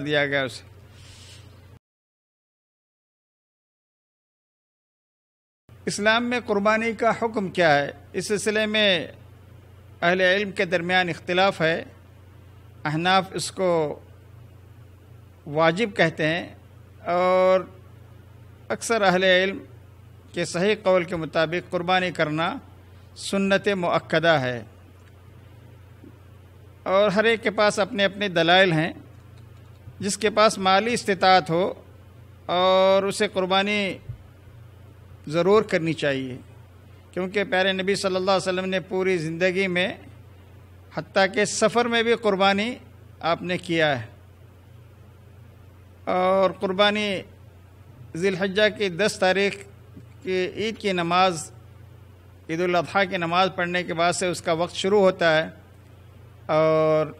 दिया गया उसे इस्लाम में कुर्बानी का हुक्म क्या है इस सिलसिले में अहल इल्म के दरमियान इख्तलाफ है अहनाफ इसको वाजिब कहते हैं और अक्सर अहल इल्म के सही कौल के मुताबिक कुर्बानी करना सुन्नत मक्दा है और हर एक के पास अपने अपने दलाइल हैं जिसके पास माली इस्तात हो और उसे कुर्बानी ज़रूर करनी चाहिए क्योंकि प्यारे नबी सल्लल्लाहु अलैहि वसल्लम ने पूरी ज़िंदगी में हती के सफ़र में भी कुर्बानी आपने किया है और कुर्बानी ज़िलहजा की दस तारीख की ईद की नमाज़ ईद अजी की नमाज़ पढ़ने के बाद से उसका वक्त शुरू होता है और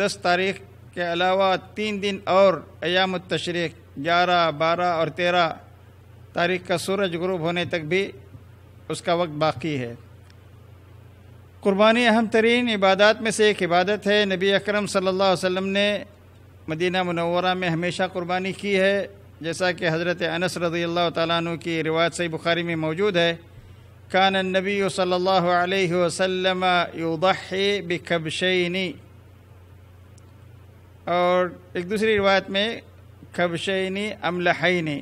दस तारीख के अलावा तीन दिन और अयाम तशरीक ग्यारह बारह और तेरह तारीख का सूरज ग्रूब होने तक भी उसका वक्त बाकी है कुर्बानी अहम तरीन इबादत में से एक इबादत है नबी अकरम सल्लल्लाहु अलैहि वसल्लम ने मदीना मनवरा में हमेशा कुर्बानी की है जैसा कि हज़रत अनस रदी अल्लाह तु की रिवायत सही बुखारी में मौजूद है कान नबी सल्ला वसलम वसल्लम और एक दूसरी रिवायत में कबशैनी अमलहैनी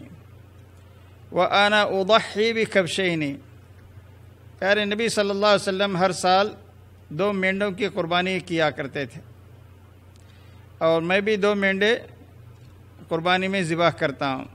व आना उदाही भी कबशैनी यार नबी सल्लल्लाहु अलैहि वसल्लम हर साल दो मेंढों की कुर्बानी किया करते थे और मैं भी दो मेंढे कुर्बानी में ज़िबा करता हूँ